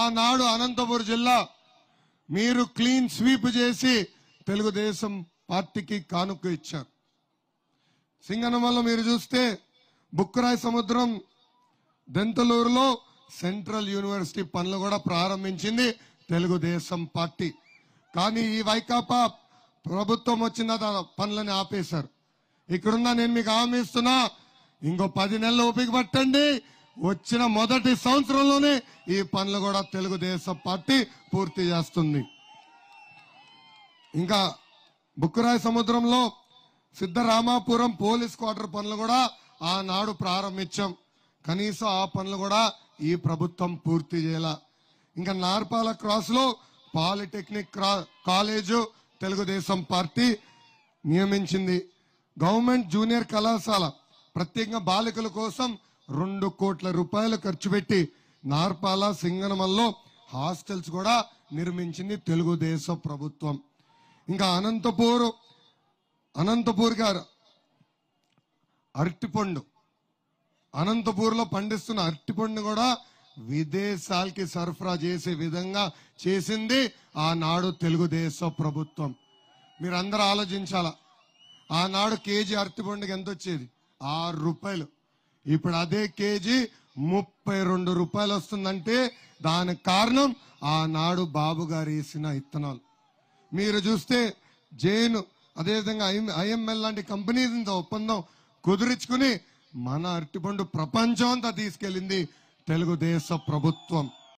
ఆనాడు అనంతపురం జిల్లా మీరు క్లీన్ స్వీప్ చేసి తెలుగుదేశం పార్టీకి కానుక ఇచ్చారు వల్ల మీరు చూస్తే బుక్కరాయ సముద్రం దెంతలూరులో సెంట్రల్ యూనివర్సిటీ పనులు కూడా ప్రారంభించింది తెలుగుదేశం పార్టీ కానీ ఈ వైకాపా ప్రభుత్వం వచ్చిన పనులని ఆపేశారు ఇక్కడున్న నేను మీకు హామీ ఇస్తున్నా ఇంకో పది నెలలు ఓపిక పట్టండి వచ్చిన మొదటి సంవత్సరంలోనే ఈ పనులు కూడా తెలుగుదేశం పార్టీ పూర్తి చేస్తుంది ఇంకా బుక్కురాయ సముద్రంలో సిద్ధరామాపురం పోలీస్ క్వార్టర్ పనులు కూడా ఆనాడు ప్రారంభించాం కనీసం ఆ పనులు కూడా ఈ ప్రభుత్వం పూర్తి చేయాల ఇంకా నార్పాల క్రాస్ లో పాలిటెక్నిక్ కాలేజు తెలుగుదేశం పార్టీ నియమించింది గవర్నమెంట్ జూనియర్ కళాశాల ప్రత్యేకంగా బాలికల కోసం రెండు కోట్ల రూపాయలు ఖర్చు పెట్టి నార్పాల సింగనమల్లో హాస్టల్స్ కూడా నిర్మించింది తెలుగుదేశం ప్రభుత్వం ఇంకా అనంతపూర్ అనంతపూర్ గారు అరటిపండు అనంతపూర్లో పండిస్తున్న అరటిపండు కూడా విదేశాలకి సరఫరా చేసే విధంగా చేసింది ఆనాడు తెలుగుదేశం ప్రభుత్వం అందరూ ఆలోచించాలా ఆనాడు కేజీ అరటిపండుకి ఎంత వచ్చేది ఆరు రూపాయలు ఇప్పుడు అదే కేజీ ముప్పై రెండు రూపాయలు వస్తుందంటే దానికి కారణం ఆనాడు బాబు గారు వేసిన ఇత్తనాలు మీరు చూస్తే జైన్ అదేవిధంగా ఐ ఐఎంఎల్ లాంటి కంపెనీతో ఒప్పందం కుదుర్చుకుని మన అరటిపండు ప్రపంచం అంతా తీసుకెళ్ళింది తెలుగుదేశ ప్రభుత్వం